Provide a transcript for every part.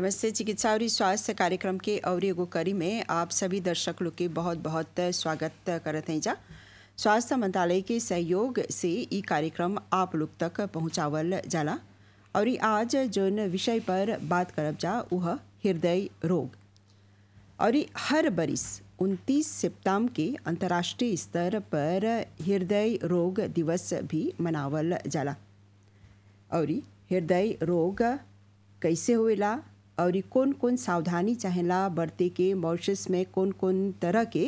नमस्ते चिकित्सा और स्वास्थ्य कार्यक्रम के और एगो कड़ी में आप सभी दर्शक लोग के बहुत बहुत स्वागत करते हैं जा स्वास्थ्य मंत्रालय के सहयोग से ये कार्यक्रम आप लोग तक पहुँचावल जाला और आज जो विषय पर बात करब जा वह हृदय रोग और हर बरिस 29 सितम के अंतर्राष्ट्रीय स्तर पर हृदय रोग दिवस भी मनावल जाला और हृदय रोग कैसे होएला और कौन कौन सावधानी चाहेला बरते के मॉरिशस में कौन कौन तरह के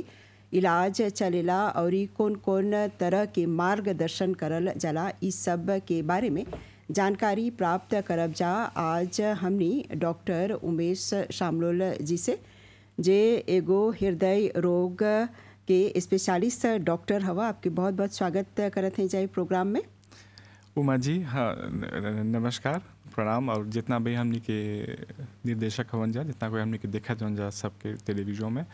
इलाज चलेला और कौन कौन तरह के मार्गदर्शन करल जला इस सब के बारे में जानकारी प्राप्त करब जा आज हमने डॉक्टर उमेश शामलोल जी से जे एगो हृदय रोग के स्पेशलिस्ट डॉक्टर हवा आपके बहुत बहुत स्वागत करते हैं जाए प्रोग्राम में उमा जी हाँ नमस्कार प्रणाम और जितना भी हमने के निर्देशक हवन जा जितना कोई हमने के देखा जवन तो जा सबके टेलीविजन में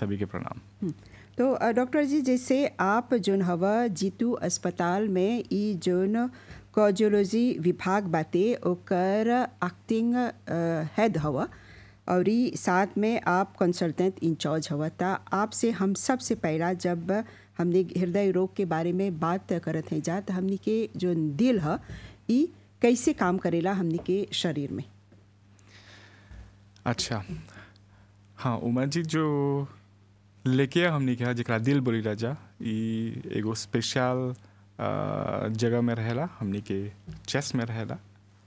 सभी के प्रणाम हम्म। तो डॉक्टर जी जैसे आप जोन हवा जीतू अस्पताल में ई जोन कॉजियोलॉजी विभाग बाते ओकर एक्टिंग हेड हवा और ई साथ में आप कंसल्टेंट इंचार्ज हवा था आपसे हम सबसे पहला जब हमने हृदय रोग के बारे में बात करते हैं जा तो हमने के जो दिल है ई कैसे काम करेला हमने के शरीर में अच्छा हाँ उमर जी जो लेके हमने कहा जरा दिल बोली राजा एगो स्पेशल जगह में रहेला हमने के चेस्ट में रहेला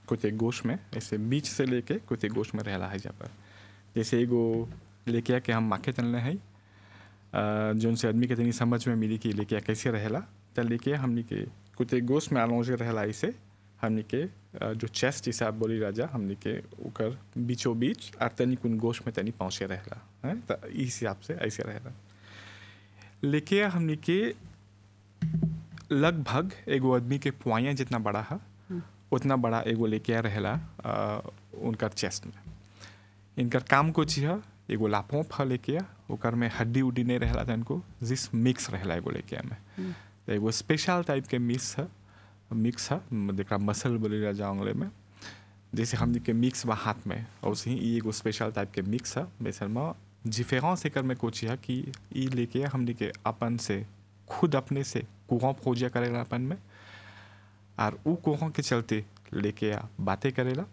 कुछ एक गोश में ऐसे बीच से लेके कुछ एक गोश में रहेला है जहाँ पर जैसे एगो लेके आके हम माखे चलने हैं जो से आदमी के तनी समझ में मिली कि लेके कैसे रहेला तो लेके हमने के कुछ एक गोश में आलोज रहेला इसे हमने के जो चेस्ट हिसाब बोली राजा हमने के उकर बीचों बीच और तनी कुन गोश में तनी पहुँचे रहला है तो इस हिसाब से ऐसे रहला लेके हमने के लगभग एगो आदमी के पुआइयाँ जितना बड़ा है हम्म। उतना बड़ा एगो लेके रहला उनका चेस्ट में इनका काम कुछ है एगो लापोप है लेके ओकर में हड्डी उड्डी नहीं रहला था इनको जिस मिक्स रहला एगो लेके में हम्म। एगो स्पेशल टाइप के मिक्स है मिक्स है जरा मसल बोल जा अंग्रेज में जैसे हमने के मिक्स बा हाथ में और उसी ही एगो स्पेशल टाइप के मिक्स है बेसन में डिफरेंस एक में कोच है कि ये लेके हमने के अपन से खुद अपने से कुहों खोजिया करेला अपन में और उ कुहों के चलते लेके आ बातें करेला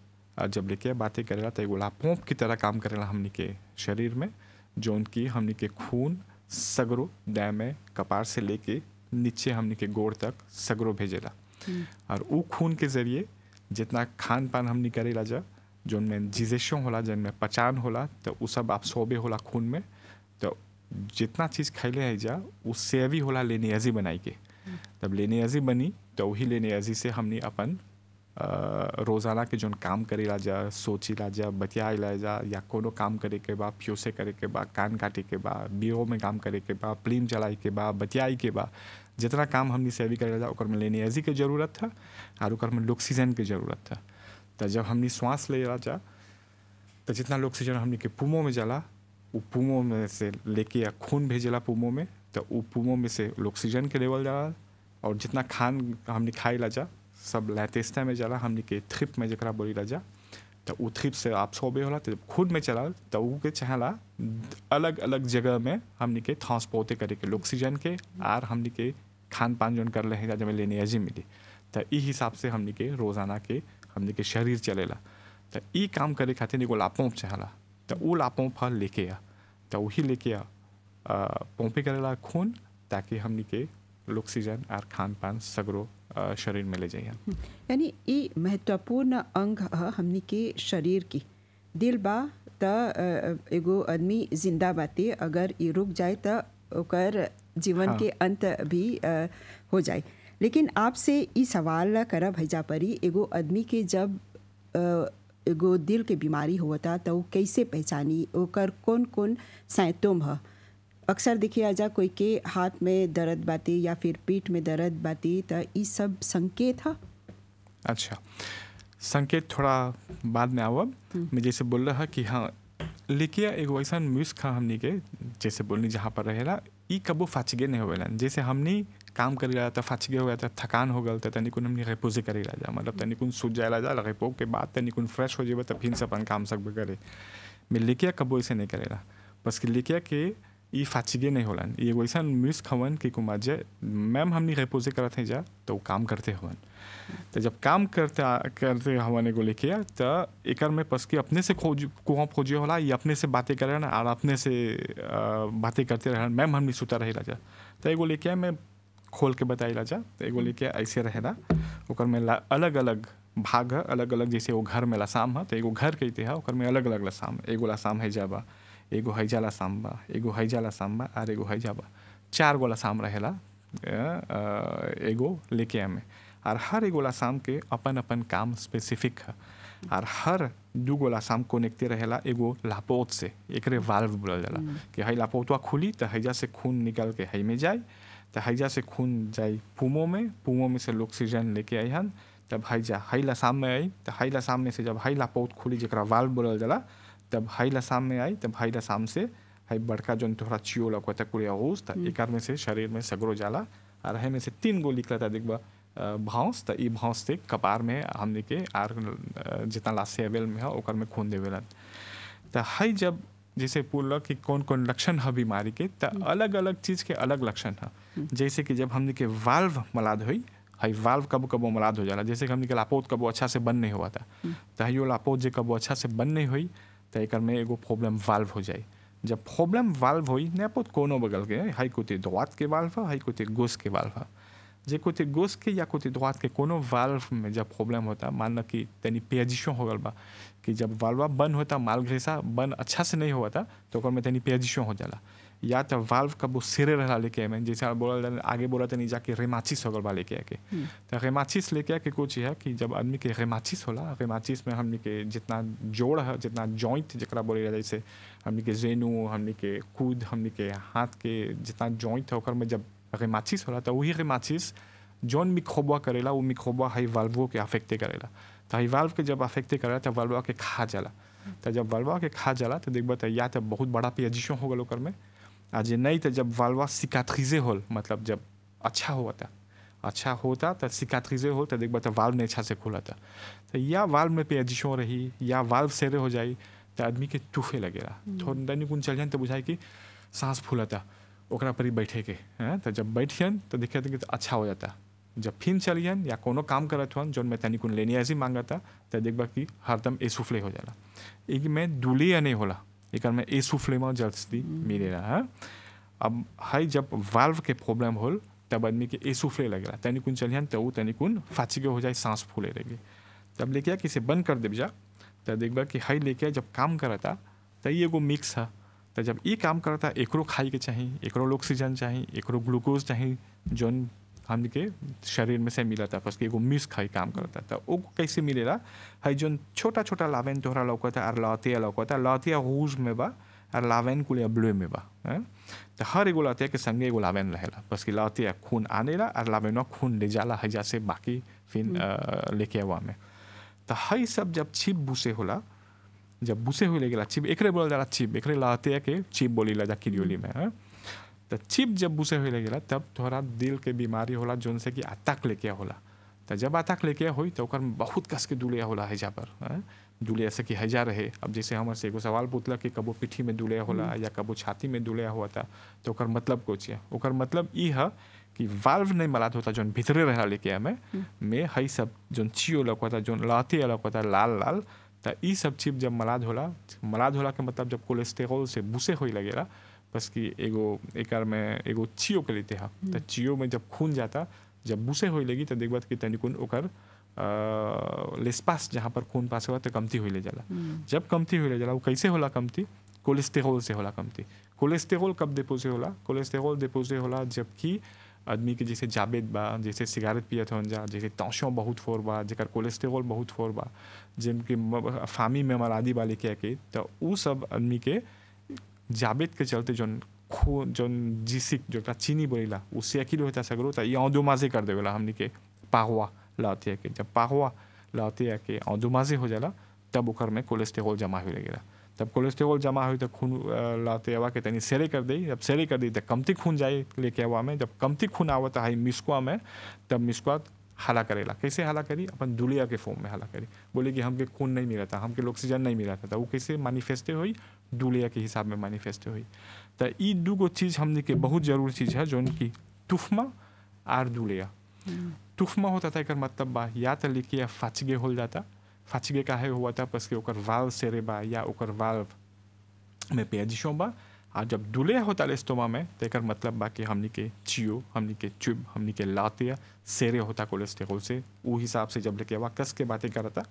और जब लेके आ बातें करेला तो एगो पोंप की तरह काम करेला हमने के शरीर में जो उनकी हमने के खून सगरो में कपार से लेके नीचे हमने के गोड़ तक सगरो भेजेला हम्म। और उ खून के ज़रिए जितना खान पान हम करे राजा जो में जिजेशों होला जोन में पचान होला तो वो सब आप सोबे होला खून में तो जितना चीज़ खैले है जा वो सेवी होला अजी बनाई के हम्म। तब अजी बनी तो वही अजी से हमने अपन रोज़ाना के जोन काम करेला जा ला जा बतियाला जा या कोनो काम करे के बा प्योसे करे के बा कान काटे के बाद बीओ में काम करे के बा प्लीम चलाई के बा बतियाई के बा जितना काम हमने से अभी करेला जा में में लेनेजी के जरूरत था और उकर में ऑक्सीजन के जरूरत था तो जब हमने श्वास ले रहा जा तो जितना ऑक्सीजन हमने के पुमो में जला वो पुमो में से लेके या खून भेजेला पुमो में तो वो पुमो में से ऑक्सीजन के लेवल जा और जितना खान हमने खाई ला जा सब लैटेस्ट में जला हमने के थ्रिप में जरा बोली रजा तो उ थ्रिप से आप सोबे होला तो खुद में चला तो उ के चाहला अलग अलग जगह में हमने के थांस पौते करे के ऑक्सीजन के आर हमने के खान पान जोन कर ले जब लेने अजी मिली तो ई हिसाब से हमने के रोज़ाना के हमने के शरीर चलेला तो ई काम करे खातिर एगो लापोंप चहला तो उ लापोंप हल लेके आ तो वही लेके आ पोंपे करेला खून ताकि हमने के ऑक्सीजन आर खान पान सगरो शरीर में ले जाइए यानी ये महत्वपूर्ण अंग हमने के शरीर की दिल बा त एगो आदमी जिंदा बाते अगर ये रुक जाए तो ओकर जीवन हाँ। के अंत भी हो जाए लेकिन आपसे ये सवाल कर भैजा परी एगो आदमी के जब एगो दिल के बीमारी होता तो कैसे पहचानी ओकर कौन कौन साइतोम है अक्सर देखिए आजा कोई के हाथ में दर्द बाती या फिर पीठ में दर्द बाती तो ये सब संकेत है हाँ? अच्छा संकेत थोड़ा बाद में आवा हम्म। मैं जैसे बोल रहा कि हाँ लिखिया एक वैसा म्यूज़ खा हमनी के जैसे बोलनी जहाँ पर रहेला ई कबो फाचगे नहीं गए जैसे हमने काम कर गया था तो फाचगे हो गया था तो थकान हो गल था तनिकुन तो हमने रेपोजे करे ला जा मतलब तनिकुन सूझ जाए जा रेपो के बाद तनिकुन फ्रेश हो जाए तब फिर से अपन काम सब करे मैं लिखिया कबो ऐसे नहीं करेगा बस लिखिया के ये फाचिगे नहीं होलन ये एगो ऐसा मिस खवन कि कुमार जे मैम हमने रेपोजे करत जा तो वो काम करते हवन तो जब काम करते करते हवन एगो लेके तो एक में पस के अपने से खोज कुआ खोजे होला ये अपने से बातें कर और अपने से बातें करते रहन मैम हमने सुता रहे जा तो एगो लेके मैं खोल के बताइला जा तो एगो हम्म। लेके ऐसे रहेला ओकर में अलग अलग भाग है अलग अलग जैसे वो घर में लसाम है तो एगो घर कहते हैं अलग अलग लसाम एगो लसाम है जाबा एगो हैजाला साम्बा एगो हैजाला साम्बा आर एगो हईजाबा चार गोला शाम रहेला एगो लेके में और हर एगोला शाम के अपन अपन काम स्पेसिफिक है और हर दू गोला शाम कोनेक्टे रहेला एगो लापोत से एक वाल्व बोलल जाला हम्म। कि हई लापोतवा खुली तो हैजा से खून निकाल के हई में जाए तो हईजा से खून जाए पुमो में पुमो में से लोग सीजन लेके आई हन तब हईजा हई लसाम में आई तो हई लसाम में से जब हई लापोत खुली जरा वाल्व बोलल जाला तब हाई लसाम में आई तब हाई लसाम से हाई बड़का जो थोड़ा चियो था कुड़िया होश था हम्म। एक में से शरीर में सगरो जाला और में से तीन गो था देखबा भाँस त तो ई से कपार में हमने के आर जितना लाशे अवेल में है ओकर में खून देवेलन तो हाई जब जैसे पूछल कि कौन कौन लक्षण है बीमारी के तो हम्म। अलग अलग चीज़ के अलग लक्षण है हम्म। जैसे कि जब हमने के वाल्व मलाद हुई हाई वाल्व कब कबो मलाद हो जाला जैसे कि हमने के लापोत कबो अच्छा से बंद नहीं हुआ था तो हाई वो लापोत जो कबो अच्छा से बंद नहीं हुई एक में एगो प्रॉब्लम वाल्व हो जाए जब प्रॉब्लम वाल्व हो नेपोत कोनो बगल के हई कुते द्वात के वाल्व है हई कुते गोस के वाल्व है जे कुते गोस के या कुते द्वात के कोनो वाल्व में जब प्रॉब्लम होता मान लो कि तनी पेजिशो हो गल बा कि जब वाल्वा बंद होता माल बंद अच्छा से नहीं हुआ था तो में तनी पेजिशो हो जाला या तो वाल्व का बो सिरे रहा लेके मैंने जैसे बोला आगे बोला था नहीं जाके रेमाचिस होगल बा लेके आके तो रेमाचिस लेके आके कुछ है कि जब आदमी के रेमाचिस होला रेमाचिस में हमने के जितना जोड़ है जितना जॉइंट जरा बोले जाए जैसे हमने के जेनु हमने के कूद हमने के हाथ के जितना जॉइंट है में जब रेमाचिस होला तो वही रेमाचिस जौन मिक्रोबा करेला वो मिक्रोबा हाई वाल्वो के अफेक्टे करेला तो हाई वाल्व के जब अफेक्टे करेला तो वाल्वा के खा जाला तो जब वाल्वा के खा जाला तो देख तो या तो बहुत बड़ा पेजिशन हो गल में आज नहीं तो जब वालवा सिकाट्रीजे होल मतलब जब अच्छा हुआ था अच्छा होता तो हो तो देख बता वाल्व ने अच्छा से खोला था तो या वाल्व में पेजिशों रही या वाल्व सेरे हो जाए तो आदमी के टूफे लगेगा हम्म। थोड़ा दैनिक उन चल जाए तो बुझाए कि सांस फूला था ओकरा पर ही बैठे के हैं तो जब बैठियन तो देखे तो अच्छा हो जाता जब फिर चलियन या कोनो काम करत हन जो मैं तनिकुन उन लेनिया ऐसी मांगा था तो देखबा कि हरदम ए सुफले हो जाला एक में दूलिया नहीं होला एकर एसुफ्लेमा जल्दी है अब हाई जब वाल्व के प्रॉब्लम होल तब आदमी के एसुफ्ले लगेला तनिकुन चलिहन तो तनिकुन फाचिके हो जाए सांस फूले लगे तब लेके आ किसे बंद कर देव जा तो देख कि हाई लेके जब काम करता तो एगो मिक्स है तो जब ये काम करता एकरो खाई के चाहिए एकरो ऑक्सीजन चाहिए एकरो ग्लूकोज चाहिए जोन के शरीर में से मिलता फर्स्ट एगो मिस है काम करता तो वो कैसे मिलेगा है जोन छोटा छोटा लावेन तोहरा लौकता और लौतिया लौकता लौतिया हुज में बा और लावेन कुलिया ब्लू में बा तो हर एगो लौतिया के संगे एगो लावेन रहे बस कि लौतिया खून आने ला और लावेनो खून ले जाला है जैसे बाकी फिर हम्म। लेके आवा में तो हई सब जब छिप भूसे होला जब भूसे हुए ले छिप एक बोल जाला छिप एक लौतिया के छिप ला जा किरियोली में है? तो चिप जब बुसे हो लगेला तब थोड़ा दिल के बीमारी होला जोन से कि आतक लेके होला तो जब आतक लेके हुई तो बहुत कस के दुलिया होला हैजा पर है? हाँ? दुलिया से कि हैजा रहे अब जैसे हमारे से एगो सवाल पूछला कि कबो पिठी में दुलिया होला हम्म। या कबो छाती में दुलिया हुआ था तो ओकर मतलब कौच है ओकर मतलब ई है कि वाल्व नहीं मलाद होता जो भीतरे रहला लेके में हम्म। में हई सब जौन चियो लौकता लहती लहते होता लाल लाल तो ई सब चीज जब मलाद होला मलाद होला के मतलब जब कोलेस्टेरॉल से बुसे हुई लगेगा बस कि एगो एकर में एगो चियो के लेते हैं हम्म। तो चियो में जब खून जाता जब बुसे होए लगी तो बात कि तनिकुन ओकर लेसपास जहाँ पर खून पास हुआ तो कमती हुई ले जाला हम्म। जब कमती हुई ले जाला वो कैसे होला कमती कोलेस्टेरोल से होला कमती कोलेस्टेरोल कब डिपोजिट होला कोलेस्टेरोल डिपोजिट होला जबकि आदमी के जैसे जाबेद बा जैसे सिगारेट पियत हन जा जैसे तौसों बहुत फोर बा जर कोलेस्टेरोल बहुत फोर बा जिनके फामी में मलादी वाले क्या के तो वो सब आदमी के जावेद के चलते जो खो जो जिसिक जो चीनी बनेला उ सेकिल होता सगरो त ई कर देवेला हमने के पाहुआ लाते के जब पाहुआ लाते के औदोमाजे हो जाला तब ओकर में कोलेस्ट्रोल जमा हो लगेगा तब कोलेस्ट्रोल जमा हुई तो खून लाते हवा के तनी सेरे कर दी जब सेरे कर दी तो कमती खून जाए लेके हवा में जब कमती खून आवत तो है मिस्कुआ में तब मिस्कुआ हला करेला कैसे हला करी अपन दुलिया के फॉर्म में हला करी बोले कि हमके खून नहीं मिला था हमके ऑक्सीजन नहीं मिला था तो वो कैसे मैनिफेस्टे हुई दुलिया के हिसाब में मैनिफेस्ट हुई तो ये दूगो चीज़ हमने के बहुत जरूरी चीज़ है जो कि तुफमा आर दुलिया हम्म। तुफमा होता था एक मतलब बा या तो लिखिए फचगे होल जाता फचगे का है हुआ था बस के ओकर वाल्व सेरे बा या ओकर वाल्व में पेजिशों बा और जब दुले होता इस्तेमा में तो एक मतलब बा कि हमने के चियो हमने के चुब हमने के लात सेरे होता कोलेस्टेरोल से उ हिसाब से जब लेके आवा कस के बातें करता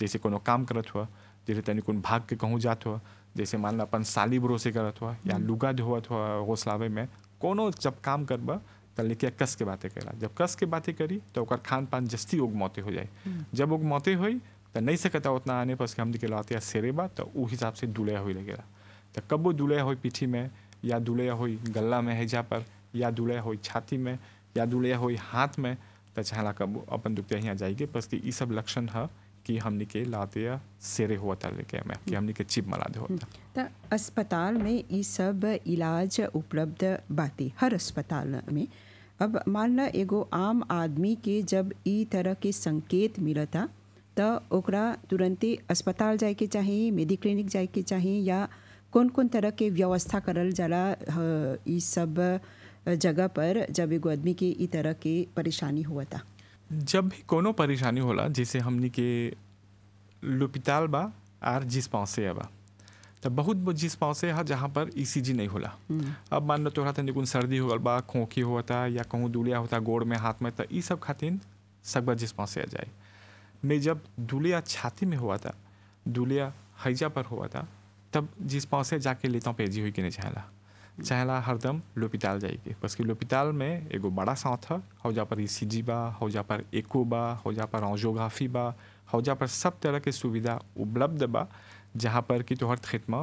जैसे कोनो काम करत हुआ जैसे तनिक भाग के कहूँ जात हुआ जैसे मान लो अपन साली भरोसे करत हुआ या हम्म। लुगा जो हुआ घोसलावे में कोनो जब काम करबा तो लेके कस के बातें करा जब कस के बातें करी तो ओकर खान पान जस्ती उग मौते हो जाए हम्म। जब उग मौते हुई तो नहीं सकता उतना आने पर हम दिखेलाते या सेरेबा तो उस हिसाब से दुलया हुई लगेगा तो कब वो दुलया हुई पीठी में या दुलया हुई गला में हैजा पर या दुलया हुई छाती में या दुलया हुई हाथ में तो चाहला कब अपन दुखते यहाँ जाएगी बस कि ये सब लक्षण है कि हमनिके लादिया सेरे था लेके में कि के चिप मला दे होता तो अस्पताल में ये सब इलाज उपलब्ध बाती हर अस्पताल में अब मान ला एगो आम आदमी के जब ये तरह के संकेत मिलता तो ओकरा तुरंते अस्पताल जाए के चाहिए मेडिक्लिनिक क्लिनिक जाए के चाहिए या कौन कौन तरह के व्यवस्था करल जाला ये सब जगह पर जब एगो आदमी के ई तरह के परेशानी हुआ था जब भी कोनो परेशानी होला जैसे हमने के लुपिताल बा आर जिस पाँव से बा तब बहुत जिस पाँव से है जहाँ पर ई नहीं होला हम्म। अब मान लो तोहरा तनिक सर्दी हो गल बा खोखी होता या कहूँ दुलिया होता गोड़ में हाथ में तो ये सब खातिर सकबा जिस पांसे से आ जाए मैं जब दुलिया छाती में हुआ था दुलिया हैजा पर हुआ था तब जिस पाँव से जाके लेता हूँ पेजी हुई कि नहीं चाहला चहला हरदम लोपिताल जाएगी बस कि लोपिताल में एगो बड़ा साथ है जा पर ई सी जी जा पर एको बा हो जा पर ऑजोग्राफी बा हो जा पर सब तरह के सुविधा उपलब्ध बा जहाँ पर कि तोहर खेत में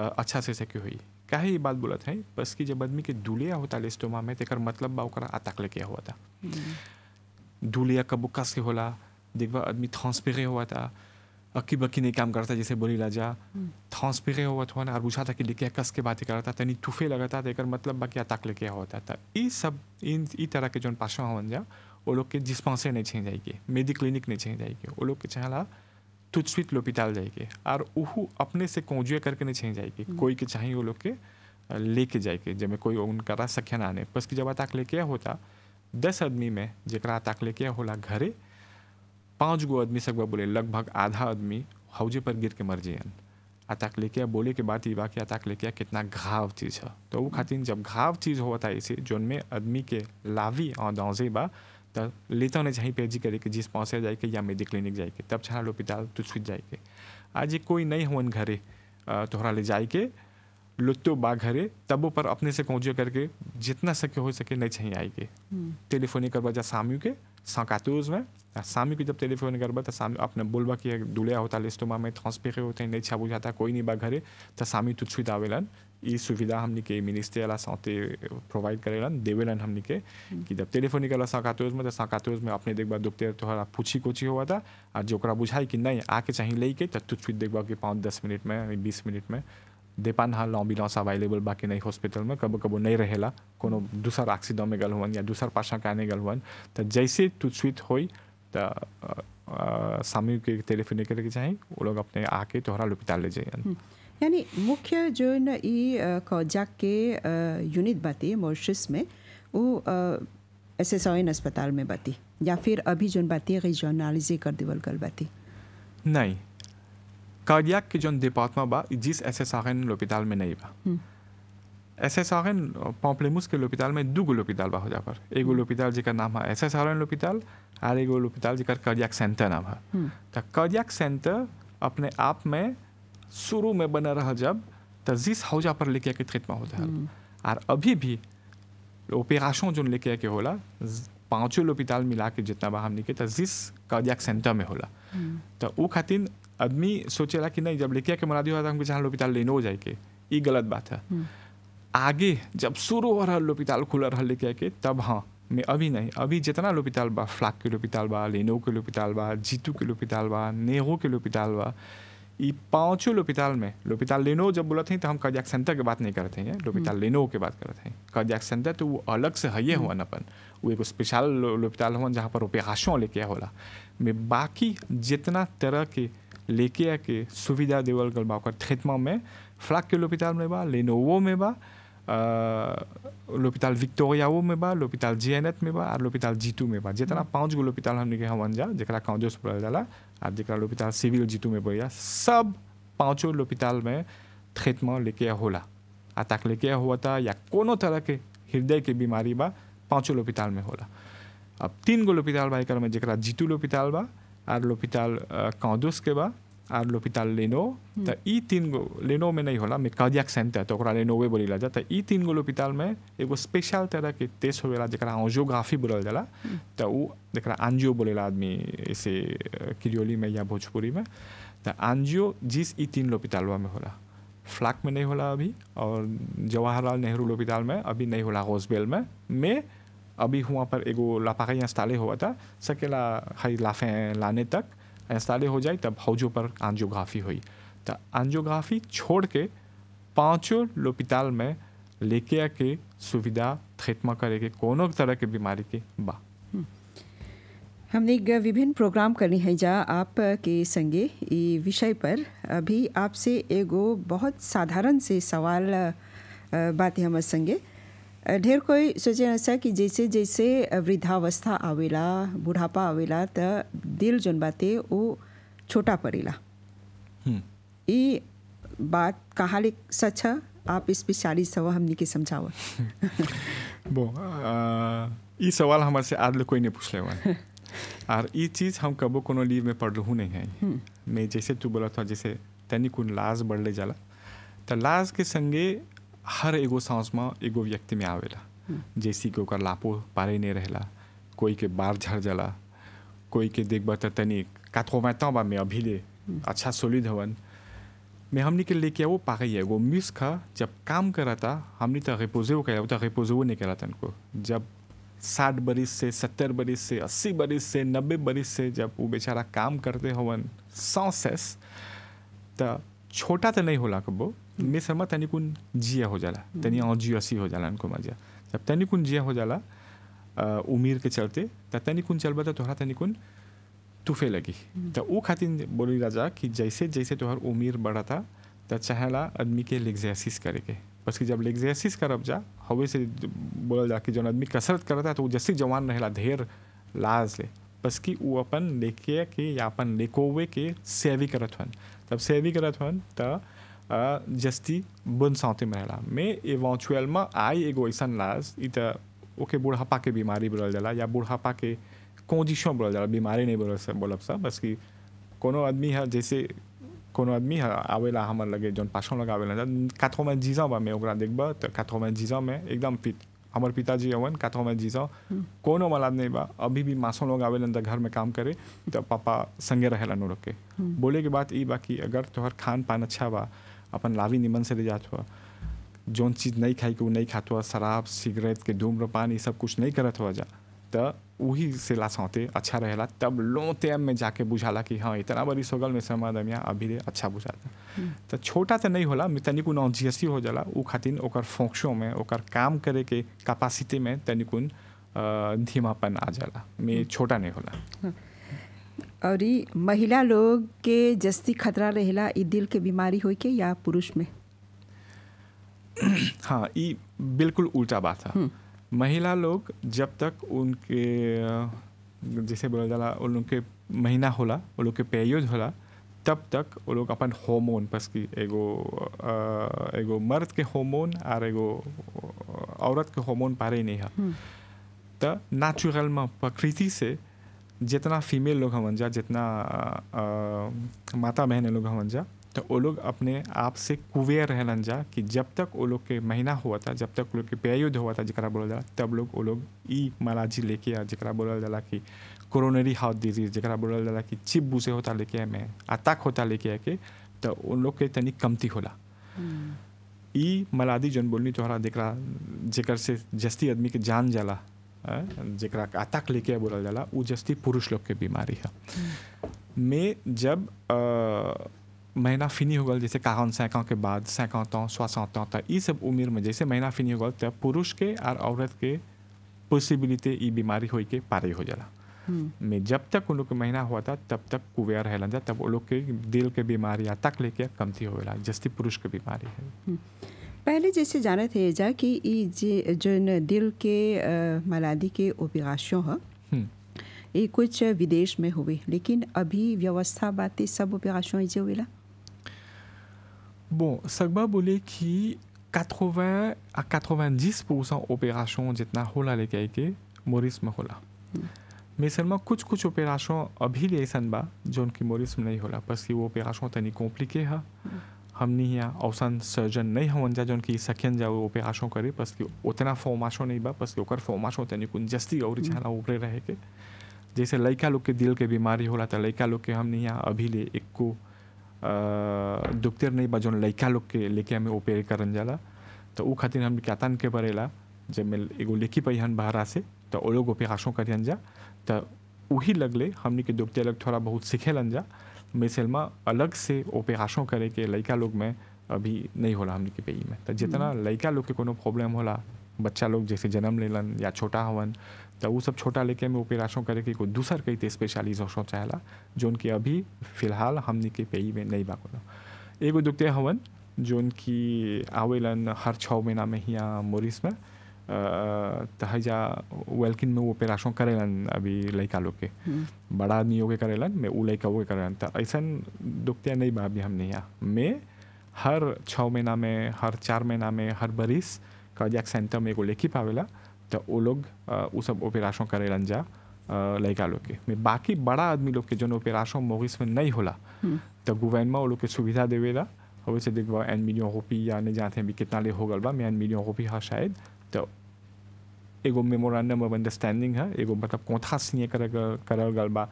अच्छा से सके हुई कहे ये बात बोलत हैं बस कि जब आदमी के दुलिया होता स्टोमा में तेकर मतलब बा ओकरा अतक लेके हुआ था हम्म। दुलिया कबू कस के होला देखवा आदमी थौंस पे हुआ था बक्की बक्की नहीं काम करता जैसे बोली राजा हम्म। थॉस पे गए होवत ना और पूछा था कि लेके कस के बातें करता नहीं तूफे लगाता था एक मतलब बाकी ताक लेके होता था ये सब इन ई तरह के जो पाशा हो जा वो लोग के डिस्पेंसरी से नहीं छीन जाएगी मेदी क्लिनिक नहीं छीन जाएगी वो लोग के चाहला तुच्छित लोपिताल जाएगी और वह अपने से कौजुए करके नहीं छीन जाएगी हम्म। कोई के चाहिए वो लोग के लेके जाएगी जब कोई उनका सख्या ना आने बस की जब ताक लेके होता दस आदमी में जरा ताक लेके होला घरे पाँच गो आदमी सकवा बोले लगभग आधा आदमी हौजे पर गिर के मर जायन अताक लेके बोले के बात ये बात कि अताक लेके कितना घाव चीज़ है तो वो खातिर जब घाव चीज़ होता है ऐसे जोन में आदमी के लावी और दौजे बा तो लेता नहीं चाहिए पेजी करे के जिस पहुँचे जाए के या मेडिकल क्लिनिक जाए के तब छाड़ा लोपिताल तो छूट जाए के आज ये कोई नहीं होन घरे तोहरा ले जाए के लुत्तो बा घरे तब पर अपने से कौजे करके जितना सके हो सके नहीं चाहिए आए के हम्म। टेलीफोनी करवा जा सामू के सकातू उसमें को जब számított telefonokról, tehát अपने बोलबा कि ki होता hota listoma में transpiré होते हैं नहीं छा जाता कोई नहीं बा घरे तो सामी तुझ तो सुविधा आवेलन ये सुविधा हमने के मिनिस्ट्री वाला साथे प्रोवाइड करेलन देवेलन हमने के हम्म। कि जब टेलीफोन वाला साकातोज में तो साकातोज में अपने देखबा दुखते तोहरा पूछी कोची हुआ था और जोकरा बुझाई कि नहीं आके चाहे ले के तो तुझ कि पाँच दस मिनट में बीस मिनट में दे पान हाल अवेलेबल बाकी नहीं हॉस्पिटल में कब कबो नहीं रहेला कोनो हम्म। दूसर एक्सीडेंट में गल हुआ या दूसर पाशा कहने आने गल हुआ तो जैसे तुछुत हुई सामूहिक टेलीफोन के चाहे वो लोग अपने आके तोहरा लुपिता ले जाए हम्म। यानी मुख्य जो न ये कौजाक के यूनिट बाती मोर्शिस में वो एस एस अस्पताल में बाती या फिर अभी जोन बाती है जर्नलिजी कर दिवल कल बाती नहीं कार्डियक के जोन डिपार्टमेंट बा जिस एस एस लोपिताल में नहीं बा हम्म। S S R N Pamplemousses के लोपिताल में दूगो लोपिताल बा हो जा पर एगो हम्म। लोपिताल जर नाम है एस एस आर एन लोपिताल और एगो लोपिताल जर कर्जियाक सेंटर नाम है हम्म। तो कर्जियाक सेंटर अपने आप में शुरू में बना रहा जब तो जिस हौजा पर लेके के में होता है और हम्म। अभी भी ओपेराशों जो लेके के होला पाँचों लोपिताल मिला के जितना बा हमने के तो जिस कर्जियाक सेंटर में होला तो वो खातिर आदमी सोचेला कि नहीं जब लेके के मना दिया था हमको जहाँ लोपिताल लेनो जाए के ये गलत बात है आगे जब शुरू हो रहा लोपिताल खुल रहा के तब हाँ में अभी नहीं अभी जितना लोपिताल बा फ्लाक के लोपिताल बा लेनो के लोपिताल बा जीतू के लोपिताल बा नेहो के लोपिताल बा ये पाँचों लोपिताल में लोपिताल लेनो जब बोलते हैं तो हम कर्जाक सेंटर की बात नहीं करते हैं लोपिताल हम्म। लेनो की बात करते हैं कर्जाक सेंटर तो वो अलग से है हम्म। हुआ अपन वो एक स्पेशल लोपिताल हुआ जहाँ पर उपहासों लेके होला मैं बाकी जितना तरह के लेके आके सुविधा देवल गल बा थेतमा में फ्लाक के लोपिताल में बा लेनोवो में बा लॉपिताल विक्टोरिया वो में बा लॉपिताल जी एन एथ में बा और लॉपिताल जी टू में बा जितना पाँच गो लोपिताल हमने के हवन जा जरा काउजो से जाला और जरा लॉपिताल सिविल जी टू में बढ़िया सब पाँचों लोपिताल में ट्रीटमेंट लेके होला आ तक लेके हुआ था या कोनो तरह के हृदय के बीमारी बा पाँचों लॉपिताल में होला अब तीन गो लॉपिताल बा एक में जरा जीतू लॉपिताल बा आर लॉपिताल काउदोस के बा आर लोपिताल लेनो हम्म। त तो ई तीन गो लेनो में नहीं होला में कार्डियक सेंटर तो ओकरा वे बोली जा त तो ई तीन गो लोपिताल में एगो स्पेशल तरह के टेस्ट होवेला जरा एंजियोग्राफी बोलल जाला हम्म। त तो उ जरा आंजियो बोलेला आदमी ऐसे किरियोली में या भोजपुरी में त एंजियो जिस ई तीन लोपितालवा में होला फ्लैक में नहीं होला अभी और जवाहरलाल नेहरू लोपिताल में अभी नहीं होला होसबेल में मैं अभी हुआ पर एगो लापाका यहाँ स्टाले हुआ था सकेला हाई लाफे लाने तक ऐसा हो जाए तब हौजों पर आंजोग्राफी हुई तो आंजियोग्राफी छोड़ के पाँचों लोपिताल में लेके आके सुविधा खत्म करे के कोनो तरह के बीमारी के बा हम्म। हमने एक विभिन्न प्रोग्राम करनी है जा आप के संगे ये विषय पर अभी आपसे एगो बहुत साधारण से सवाल बातें हमारे संगे ढेर कोई सोचे ऐसा कि जैसे जैसे वृद्धावस्था आवेला बुढ़ापा आवेला त दिल जोन बाते वो छोटा पड़ेला ये हम्म। बात कहाँ ले सच है आप इस पे चालीस सवा हमने के समझाओ बो ये सवाल हमारे से आदले कोई नहीं पूछ ले और ये चीज़ हम कबो कोनो लीव में पढ़ रहू नहीं है हम्म। मैं जैसे तू बोला था जैसे तनिक लाज बढ़ ले जाला तो लाज के संगे हर एगो साँस में एगो व्यक्ति में आवेला हम्म। जैसे कि लापो पारे नहीं रहला कोई के बार झड़ जाला कोई के देख बता तनी काथो मैं तब में अभी ले हम्म। अच्छा सोलिड हवन मैं हमने के लेके वो पा गई है वो मिस खा जब काम रहा था हमने तो रिपोजे वो कहा तो रिपोजे वो नहीं करा था उनको जब साठ बरिस से सत्तर बरिस से अस्सी बरिस से नब्बे बरिस से जब वो बेचारा काम करते हवन सौ सेस तो छोटा तो नहीं होला कबो मिसमा तनिकुन जिया हो जाला तनि अजियसी हो जाला उनको मजा जब तनिकुन जिया हो जाला उमिर के चलते तनिकुन चलबा तो तोहरा तनिकुन तूफे लगी तो वो खातिर बोली राजा कि जैसे जैसे तोहर उमिर बढ़ा था त चाहेला आदमी के लेग्जैसिस करे के बस कि जब लेग्जैसिस करब जा हवे से बोल जा कि जो आदमी कसरत करता तो वो जैसे जवान रहला ढेर लाज ले बस कि वो अपन लेके के या अपन लेकोवे के सेवी करत हन तब सेवी करत हन त जस्ती bonsaute महिला में इवेंचुअल में आई एगो ऐसा लाज ई त ओके बुढ़ापा के बीमारी बोलल जाला या बुढ़ापा के कोजिशों बोलल जाला बीमारी नहीं बोल बोलब सब बस कि कोनो आदमी है जैसे कोनो आदमी है आवेला हमार लगे जोन पाछों लगे आवेला काथों में जीजा बा में ओकरा देखब तो काथों में जीजा में एकदम फिट हमार पिताजी अवन काथों में जीजा कोनो मलाद नहीं बा अभी भी मासों लोग आवेलन तो घर में काम करे तो पापा संगे रहेला नो रखे बोले के बात ई बा कि अगर तोहर खान पान अच्छा बा अपन लाभी निमन से ले जात हुआ जौन चीज़ नहीं खाई के वो नहीं खात हुआ शराब सिगरेट के धूम्रपान ये सब कुछ नहीं करत हुआ जा तो वही से ला सौते अच्छा रहेला तब लो तेम में जाके बुझाला कि हाँ इतना बड़ी सोगल में समा दमिया अभी दे अच्छा बुझाता तो छोटा तो नहीं होला तनिकुन ऑनजियसी हो जाला वो खातिर ओकर फोक्शों में ओकर काम करे के कैपेसिटी में तनिकुन धीमापन आ जाला में हम्म। छोटा नहीं होला हम्म। और ये महिला लोग के जस्ती खतरा रहेला दिल के बीमारी हो के या पुरुष में हाँ ये बिल्कुल उल्टा बात है हम्म। महिला लोग जब तक उनके जैसे बोला जाला उन लोग के महीना होला उन लोग के पेयज होला तब तक वो लोग अपन होमोन बस की एगो एगो मर्द के होमोन और एगो औरत के होमोन पारे नहीं है हम्म। तो नेचुरल में प्रकृति से जितना फीमेल लोग हवन जा जितना आ, आ, माता बहन लोग हवन जा तो वो लोग अपने आप से कुवेयर रहन जा कि जब तक वो लोग के महीना हुआ था जब तक वो लोग के पेयुद्ध हुआ था जरा बोल जाला तब लोग वो लोग ई मलाजी लेके आ जरा बोल जाला कि कोरोनरी हार्ट डिजीज जरा बोलल जाला कि चिब्बू से होता लेके आए मैं अताक होता लेके आके तो उन लोग के तनिक कमती होला हम्म। ई मलादी जौन बोलनी तोहरा जरा जेकर से जस्ती आदमी के जान जाला जरा लेके बोल जाला उ जस्ती पुरुष लोग के बीमारी है में जब महीना फिनी हो गल जैसे कहान सैकव के बाद सैकवतों स्वासतों तो, तो ये सब उम्र में जैसे महीना फिनी हो गल तब पुरुष के और औरत के पॉसिबिलिटी ये बीमारी हो के पारे हो जाला में हम्म। जब तक उन लोग महीना हुआ था तब तक कुवेर है तब वो लोग के दिल के बीमारी या तक लेके कमती गया जस्ती पुरुष के बीमारी है हम्म। पहले जैसे जानत थे जा कि ये जो दिल के मलादी के उपगाशों है हम्म। ये कुछ विदेश में हुए लेकिन अभी व्यवस्था बातें सब उपगाशों इजे हुए Bon, सगबा बोले कि 80 à 90% opération जितना होला लेके आई के मोरिस में होला मैं सलमा कुछ कुछ ऑपरेशन अभी ले ऐसा बा जो उनकी मोरिस में नहीं होला बस ये वो ऑपरेशन तनी कॉम्प्लिके हमनी यहाँ अवसान सर्जन नहीं हवन जा जोन की सखियन जा पे आशो करे बस कि उतना फोमाशो नहीं बा बस कि ओकर फोमाशो कुन जस्ती और झाला हम्म। ऊपरे रहे के जैसे लड़का लोग के दिल के बीमारी होला तो लड़का लोग के हमनी यहाँ अभी ले को दुखतेर नहीं बा जोन लड़का लोग के लेके हमें ओपेर करन जाला तो ऊ खातिर हम तन के बरेला जब मैं एगो लेखी हन बाहर से तो वो लोग ओपे आशो करियन जा तो वही लगले हमनी के दुखते लग थोड़ा बहुत सीखेलन जा मिसलमा अलग से ओ करे के लड़का लोग में अभी नहीं होला हमने के पेई में तो जितना हम्म। लड़का लोग के कोनो प्रॉब्लम होला बच्चा लोग जैसे जन्म लेलन या छोटा हवन तो वो सब छोटा लेके में प्रयासों करे के कोई दूसर कई ते चाहला जो उनके अभी फिलहाल हमने के पेई में नहीं बा कोनो एगो दुखते हवन जो उनकी आवेलन हर छः महीना में यहाँ मोरिस में eta haia uelkin nu करेलन अभी abi laika के हम्म। बड़ा आदमी oke करेलन मैं वो laika oke करेलन तो ऐसा दुखते नहीं बा अभी हमने यहाँ मैं हर छ महीना में हर चार महीना में हर बरिस कार्डियक सेंटर में को लेखी पावेला तो वो लोग वो सब ऑपरेशन करेलन जा लड़का लोग के मैं बाकी बड़ा आदमी लोग के जो ऑपरेशन मोगिस में नहीं होला हम्म। तो गवर्नमेंट वो लोग के सुविधा देवेला हवे से देखवा एन मिलियन रुपी या नहीं जानते भी कितना ले हो बा मैं एन मिलियन रुपी हा शायद तो एगो मेमोरेंडम ऑफ अंडरस्टैंडिंग है एगो मतलब कोथा सिंह कर करल गल बा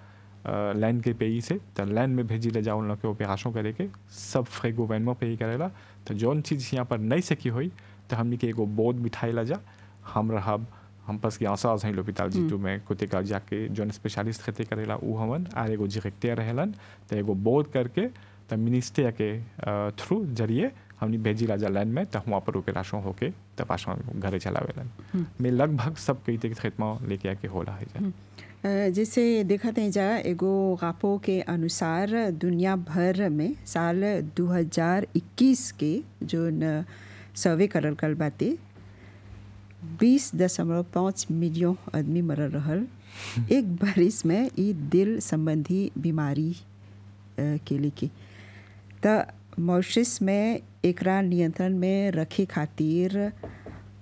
लैंड के पेयी से तो लैंड में भेजी ले जाओ के प्रयासों करे के सब फ्रे गवर्नमेंट पे ही करेला तो जौन चीज़ यहाँ पर नहीं सकी हुई तो हमने के एगो बोध ला जा हम रहब हम पास के आसाज हैं लोपिताल जी तू में कुत्ते का जाके जौन स्पेशलिस्ट खेती करेला उ हमन आर एगो जिरेक्टर रहेलन तो एगो बोध करके तो मिनिस्टर के थ्रू जरिए हमने भेजी राजा लाइन में तो वहाँ पर रोके राशो होके तब पाछा घर चला वेलन में हम्म। लगभग सब कई तरह तरीके खिदमा लेके आके होला है जा हम्म। जैसे देखा ते जा एगो गापो के अनुसार दुनिया भर में साल 2021 के जो न सर्वे करल कल बातें बीस दशमलव पाँच मिलियन आदमी मरल रहल एक बरिस में ये दिल संबंधी बीमारी के लेके त मॉरिशस में एकरा नियंत्रण में रखे खातिर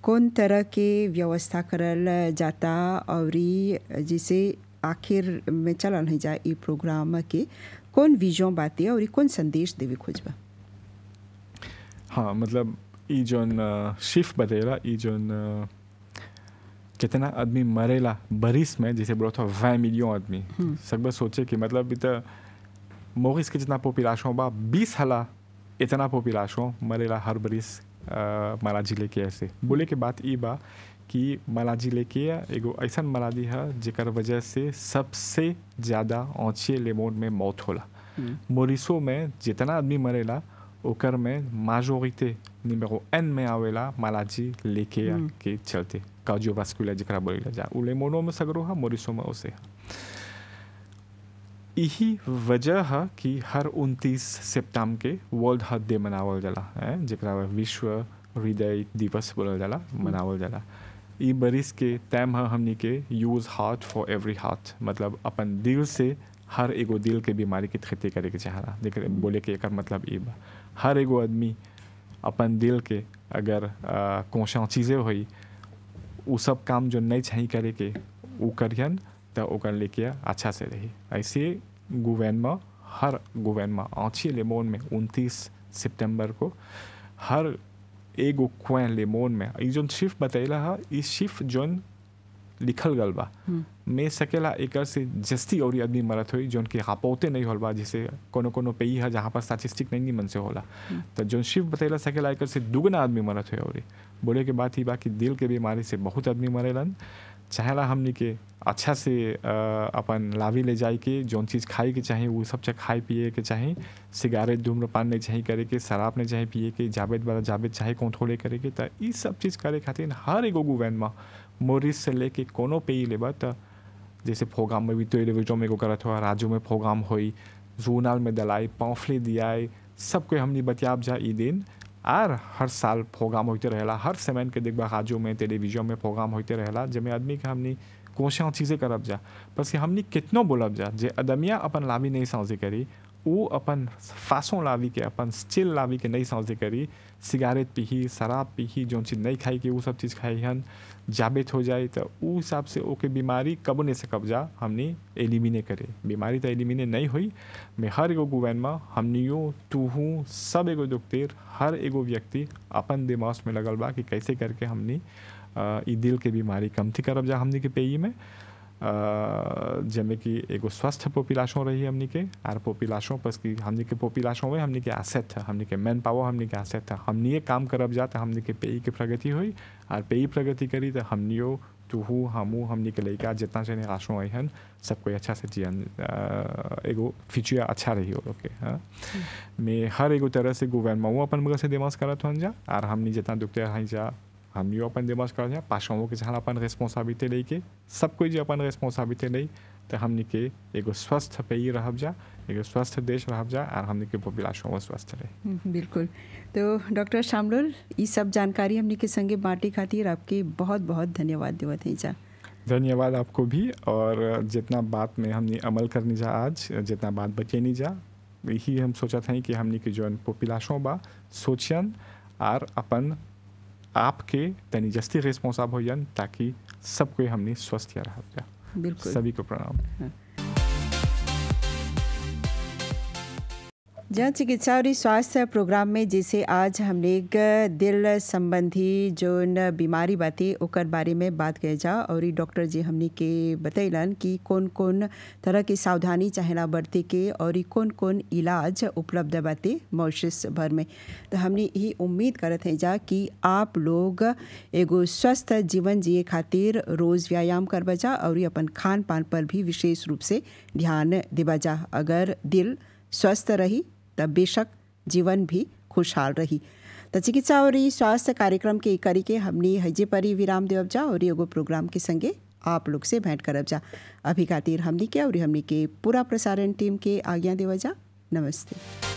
कौन तरह के व्यवस्था करल जाता और जिसे आखिर में चलल नहीं जाए ये प्रोग्राम के कौन विजों बातें और कौन संदेश देवी खोजब हाँ मतलब ये जो शिफ बतेला ये जो कितना आदमी मरेला बरिस में जैसे बोलो था वे मिलियन आदमी हम्म। सब सोचे कि मतलब इतना मोरिस के जितना पॉपुलेशन बा बीस हला इतना हर बरिस माला जिले लेके ऐसे बोले के बात ये बा कि जिले लेके एगो ऐसा मलाजी है जेकर वजह से सबसे ज़्यादा औछिए लेमोन में मौत होला मोरिसो हम्म। में जितना आदमी मरेला ओकर में माजोरिते निमेरो एन में आवेला मालाजी लेके हम्म। के चलते कार्डियोवास्कुलर जरा बोलेला जा उलेमोनो में सगरो है मोरिसो में उसे है यही वजह है कि हर उनतीस सितम के वर्ल्ड हद डे मनावल जाला जरा विश्व हृदय दिवस बोल जाला मनावल जाला ये बरिस के टाइम है हमने के use heart for every heart मतलब अपन दिल से हर एगो दिल के बीमारी के खेती करे के चाहला लेकिन बोले के एक मतलब ये हर एगो आदमी अपन दिल के अगर कौशा चीज़ें हुई वो सब काम जो नहीं चाहिए करे के वो करियन तो ओकर लेके से रही ऐसे में हर गुवैनमे आँछी में उनतीस सितंबर को हर एगो क्वें लेमोन में ये जो शिफ बतैला है ये शिफ जोन लिखल गल बा में हम्म। सकेला एक से जस्ती और आदमी मरत हुई जोन के हापौते नहीं होल बा जैसे कोनो कोनो पे है जहाँ पर स्टैटिस्टिक नहीं मन से होला हम्म। तो जो शिफ्ट बतैला सकेला एकर से दुगना आदमी मरत हुई और बोले के बात ही बा कि दिल के बीमारी से बहुत आदमी मरेलन चाहेला हमने के अच्छा से अपन लावी ले जाए के जौन चीज़ खाए के चाहे वो सब चाहे खाए पिए के चाहे सिगारेट धूम्रपान नहीं चाहे करे के शराब नहीं चाहे पिए के जावेद वाला जावेद चाहे कंट्रोले करे के तब तो सब चीज़ करे खातिर हर एगो गुवैन में मोरिस से लेके कोनो पे ही लेबा तो जैसे प्रोग्राम में भी तो रिविजो में करत हो राजू में प्रोग्राम हुई जूनाल में दलाई पाँफली दियाए सब कोई हमने बतियाब जा ई दिन आर हर साल प्रोग्राम होते रहला हर सेमेन के देखा राज्यों में टेलीविजन में प्रोग्राम होते रहला जमे आदमी के हमने कौशल चीज़ें करब जा बस हमने कितनों बोलब जा जे अदमिया अपन लाभी नहीं समझे करी वो अपन फासों लावी के अपन स्टिल लावी के नहीं समझे करी सिगारेट पीही शराब पीही जो चीज़ नहीं खाई के वो सब चीज़ खाई हन जाबित हो जाए तो उ हिसाब से ओके बीमारी कब ने से कब्जा हमने एलिमिने करे बीमारी तो एलिमिने नहीं हुई मैं हर एगो गुवैन में हमनियो तूहू सब एगो दुखतेर हर एगो व्यक्ति अपन दिमाग में लगल बा कि कैसे करके हमने ई दिल के बीमारी कम थी करब जा हमने के पेई में जैमे कि एगो स्वस्थ पॉपुलेशन रही हमने के आर पॉपुलेशन बस कि हमने के पॉपुलेशन में हमने के एसेट है हमने के मैन पावर हमने के एसेट है ये काम करब जाते हमने के पेई के प्रगति हुई आर पेई प्रगति करी तो हमनियो तुहू हमू हमने के लड़का जितना से राशन आई हैं सब कोई अच्छा से जियन एगो फ्यूचर अच्छा रही हो ओके हाँ हम्म। मैं हर एगो तरह से वो अपन मगर से करा करत हम जा आर हमने जितना दुखते हैं जा हामीও अपन जाए करा पाशाओं जहाँ अपन रेस्पॉन्सिबिलिटी के सब कोई जो अपन रेस्पॉन्सिबिलिटी ले तो हमने के एगो स्वस्थ पेई रह जा एगो स्वस्थ देश रह जा और हमने के पॉपुलेशन स्वस्थ रहे हम्म, बिल्कुल तो डॉक्टर शामलुल ये सब जानकारी हमने के संगे बांटे खातिर आपके बहुत बहुत धन्यवाद देवत हैं जा धन्यवाद आपको भी और जितना बात में हमने अमल करनी जा आज जितना बात बचेनी जा यही हम सोचा था कि हमने के जो पॉपुलेशन बा सोचियन और अपन आपके यानी जस्ती रिस्पॉन्स आप हो जान ताकि सब कोई हमने स्वस्थ या रह सभी को प्रणाम हाँ। जन चिकित्सा और स्वास्थ्य प्रोग्राम में जैसे आज हमने दिल संबंधी न बीमारी बाती ओकर बारे में बात कर जा और डॉक्टर जी हमने के बतैलन कि कौन कौन तरह की सावधानी चाहना बरते के और कौन कौन इलाज उपलब्ध बाते मॉरिशस भर में तो हमने यही उम्मीद करते हैं जा कि आप लोग एगो स्वस्थ जीवन जिए खातिर रोज़ व्यायाम करवा जा और अपन खान पान पर भी विशेष रूप से ध्यान देवा जा अगर दिल स्वस्थ रही तब बेशक जीवन भी खुशहाल रही तो चिकित्सा और स्वास्थ्य कार्यक्रम के करी के हमने हजे पर ही विराम देव जा और एगो प्रोग्राम के संगे आप लोग से भेंट करब जा अभी खातिर हमने के और हमने के पूरा प्रसारण टीम के आज्ञा देव जा नमस्ते